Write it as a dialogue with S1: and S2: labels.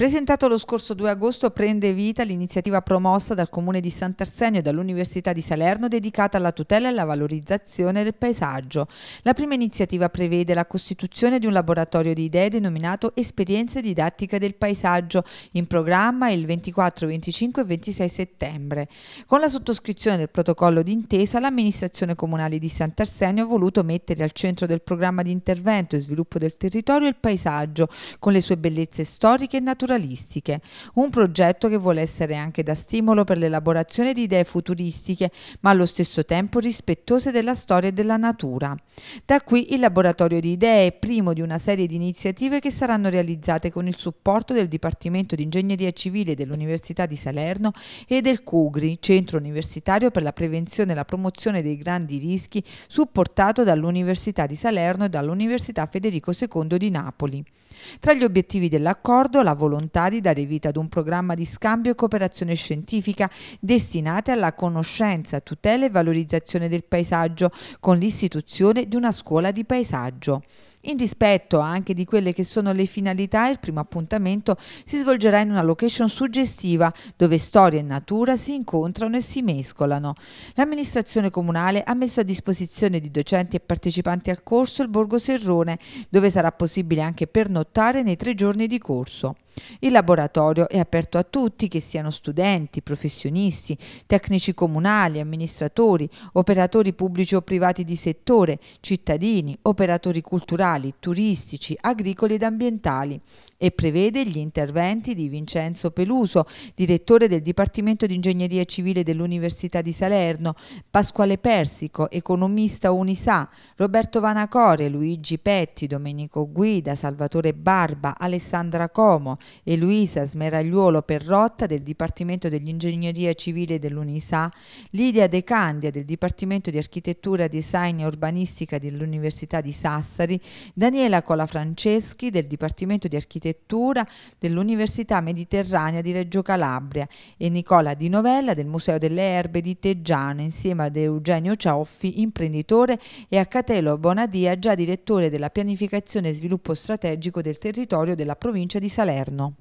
S1: Presentato lo scorso 2 agosto prende vita l'iniziativa promossa dal Comune di Sant'Arsenio e dall'Università di Salerno dedicata alla tutela e alla valorizzazione del paesaggio. La prima iniziativa prevede la costituzione di un laboratorio di idee denominato Esperienze didattiche del paesaggio, in programma il 24, 25 e 26 settembre. Con la sottoscrizione del protocollo d'intesa, l'amministrazione comunale di Sant'Arsenio ha voluto mettere al centro del programma di intervento e sviluppo del territorio il paesaggio, con le sue bellezze storiche e naturali naturalistiche, un progetto che vuole essere anche da stimolo per l'elaborazione di idee futuristiche, ma allo stesso tempo rispettose della storia e della natura. Da qui il laboratorio di idee è primo di una serie di iniziative che saranno realizzate con il supporto del Dipartimento di Ingegneria Civile dell'Università di Salerno e del CUGRI, Centro Universitario per la Prevenzione e la Promozione dei Grandi Rischi, supportato dall'Università di Salerno e dall'Università Federico II di Napoli. Tra gli obiettivi dell'accordo la volontà volontà di dare vita ad un programma di scambio e cooperazione scientifica destinate alla conoscenza, tutela e valorizzazione del paesaggio con l'istituzione di una scuola di paesaggio. In rispetto anche di quelle che sono le finalità, il primo appuntamento si svolgerà in una location suggestiva dove storia e natura si incontrano e si mescolano. L'amministrazione comunale ha messo a disposizione di docenti e partecipanti al corso il Borgo Serrone, dove sarà possibile anche pernottare nei tre giorni di corso. Il laboratorio è aperto a tutti, che siano studenti, professionisti, tecnici comunali, amministratori, operatori pubblici o privati di settore, cittadini, operatori culturali, sociali, turistici, agricoli ed ambientali e prevede gli interventi di Vincenzo Peluso, direttore del Dipartimento di Ingegneria Civile dell'Università di Salerno, Pasquale Persico, economista Unisa, Roberto Vanacore, Luigi Petti, Domenico Guida, Salvatore Barba, Alessandra Como e Luisa Smeragliuolo Perrotta del Dipartimento dell'Ingegneria Civile dell'Unisa, Lidia De Candia del Dipartimento di Architettura, Design e Urbanistica dell'Università di Sassari, Daniela Colafranceschi del Dipartimento di Architettura dell'Università Mediterranea di Reggio Calabria e Nicola Di Novella del Museo delle Erbe di Teggiano insieme ad Eugenio Cioffi, imprenditore, e a Catelo Bonadia, già direttore della pianificazione e sviluppo strategico del territorio della provincia di Salerno.